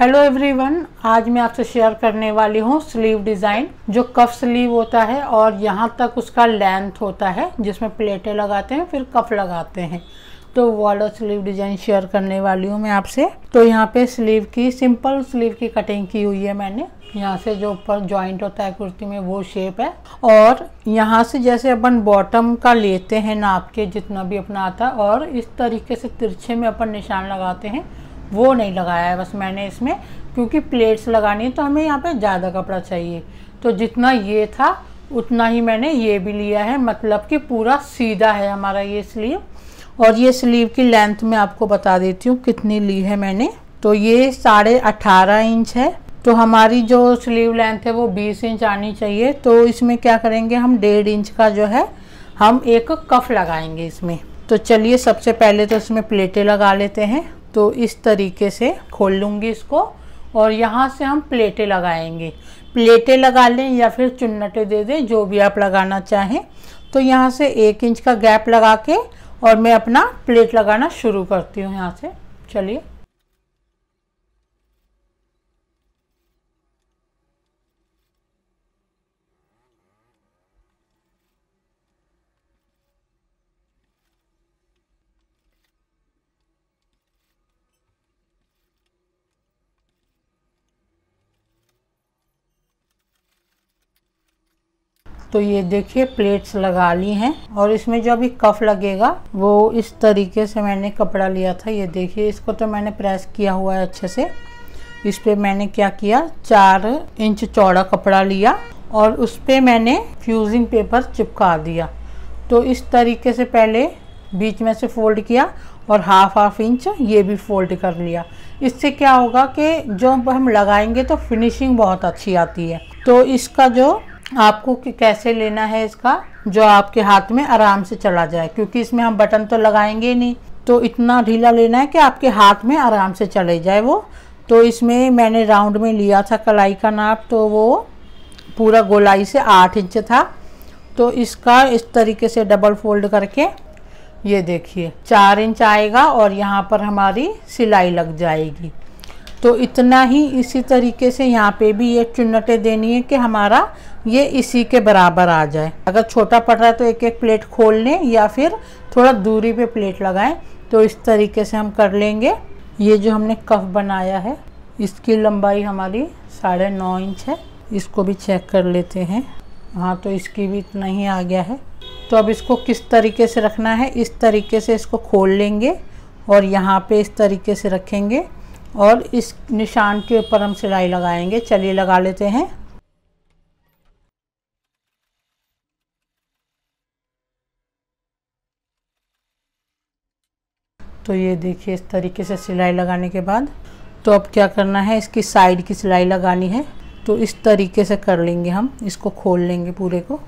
hello everyone आज मैं आपसे शेयर करने वाली हूँ स्लीव डिज़ाइन जो कफ स्लीव होता है और यहाँ तक उसका लेंथ होता है जिसमें प्लेटें लगाते हैं फिर कफ लगाते हैं तो वाला स्लीव डिज़ाइन शेयर करने वाली हूँ मैं आपसे तो यहाँ पे स्लीव की सिंपल स्लीव की कटिंग की हुई है मैंने यहाँ से जो ऊपर जॉइंट होता है कुर्ती में वो शेप है और यहाँ से जैसे अपन बॉटम का लेते हैं नाप के जितना भी अपना आता है और इस तरीके से तिरछे में अपन निशान लगाते हैं वो नहीं लगाया है बस मैंने इसमें क्योंकि प्लेट्स लगानी है तो हमें यहाँ पे ज़्यादा कपड़ा चाहिए तो जितना ये था उतना ही मैंने ये भी लिया है मतलब कि पूरा सीधा है हमारा ये स्लीव और ये स्लीव की लेंथ मैं आपको बता देती हूँ कितनी ली है मैंने तो ये साढ़े अठारह इंच है तो हमारी जो स्लीव लेंथ है वो बीस इंच आनी चाहिए तो इसमें क्या करेंगे हम डेढ़ इंच का जो है हम एक कफ लगाएंगे इसमें तो चलिए सबसे पहले तो इसमें प्लेटें लगा लेते हैं तो इस तरीके से खोल लूँगी इसको और यहाँ से हम प्लेटें लगाएंगे प्लेटें लगा लें या फिर चुन्नटे दे दें जो भी आप लगाना चाहें तो यहाँ से एक इंच का गैप लगा के और मैं अपना प्लेट लगाना शुरू करती हूँ यहाँ से चलिए तो ये देखिए प्लेट्स लगा ली हैं और इसमें जो अभी कफ लगेगा वो इस तरीके से मैंने कपड़ा लिया था ये देखिए इसको तो मैंने प्रेस किया हुआ है अच्छे से इस पर मैंने क्या किया चार इंच चौड़ा कपड़ा लिया और उस पर मैंने फ्यूजिंग पेपर चिपका दिया तो इस तरीके से पहले बीच में से फोल्ड किया और हाफ हाफ इंच ये भी फोल्ड कर लिया इससे क्या होगा कि जो हम लगाएंगे तो फिनिशिंग बहुत अच्छी आती है तो इसका जो आपको कि कैसे लेना है इसका जो आपके हाथ में आराम से चला जाए क्योंकि इसमें हम बटन तो लगाएंगे नहीं तो इतना ढीला लेना है कि आपके हाथ में आराम से चले जाए वो तो इसमें मैंने राउंड में लिया था कलाई का नाप तो वो पूरा गोलाई से आठ इंच था तो इसका इस तरीके से डबल फोल्ड करके ये देखिए चार इंच आएगा और यहाँ पर हमारी सिलाई लग जाएगी तो इतना ही इसी तरीके से यहाँ पे भी ये चुन्नटें देनी है कि हमारा ये इसी के बराबर आ जाए अगर छोटा पड़ रहा है तो एक एक प्लेट खोल लें या फिर थोड़ा दूरी पे प्लेट लगाएं तो इस तरीके से हम कर लेंगे ये जो हमने कफ बनाया है इसकी लंबाई हमारी साढ़े नौ इंच है इसको भी चेक कर लेते हैं हाँ तो इसकी भी इतना ही आ गया है तो अब इसको किस तरीके से रखना है इस तरीके से इसको खोल लेंगे और यहाँ पे इस तरीके से रखेंगे और इस निशान के ऊपर हम सिलाई लगाएंगे चलिए लगा लेते हैं तो ये देखिए इस तरीके से सिलाई लगाने के बाद तो अब क्या करना है इसकी साइड की सिलाई लगानी है तो इस तरीके से कर लेंगे हम इसको खोल लेंगे पूरे को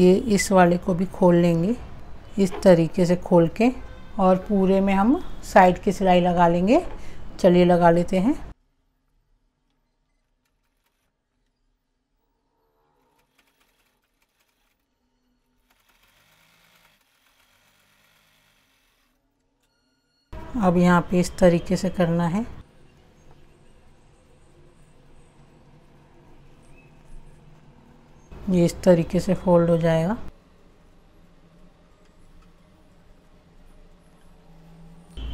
ये इस वाले को भी खोल लेंगे इस तरीके से खोल के और पूरे में हम साइड की सिलाई लगा लेंगे चलिए लगा लेते हैं अब यहाँ पे इस तरीके से करना है ये इस तरीके से फोल्ड हो जाएगा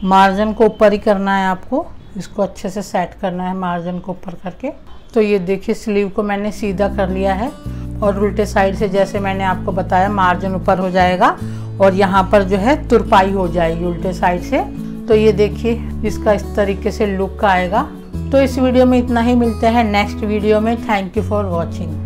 मार्जिन को ऊपर ही करना है आपको इसको अच्छे से सेट करना है मार्जिन को ऊपर करके तो ये देखिए स्लीव को मैंने सीधा कर लिया है और उल्टे साइड से जैसे मैंने आपको बताया मार्जिन ऊपर हो जाएगा और यहाँ पर जो है तुरपाई हो जाएगी उल्टे साइड से तो ये देखिए इसका इस तरीके से लुक आएगा तो इस वीडियो में इतना ही मिलते हैं नेक्स्ट वीडियो में थैंक यू फॉर वॉचिंग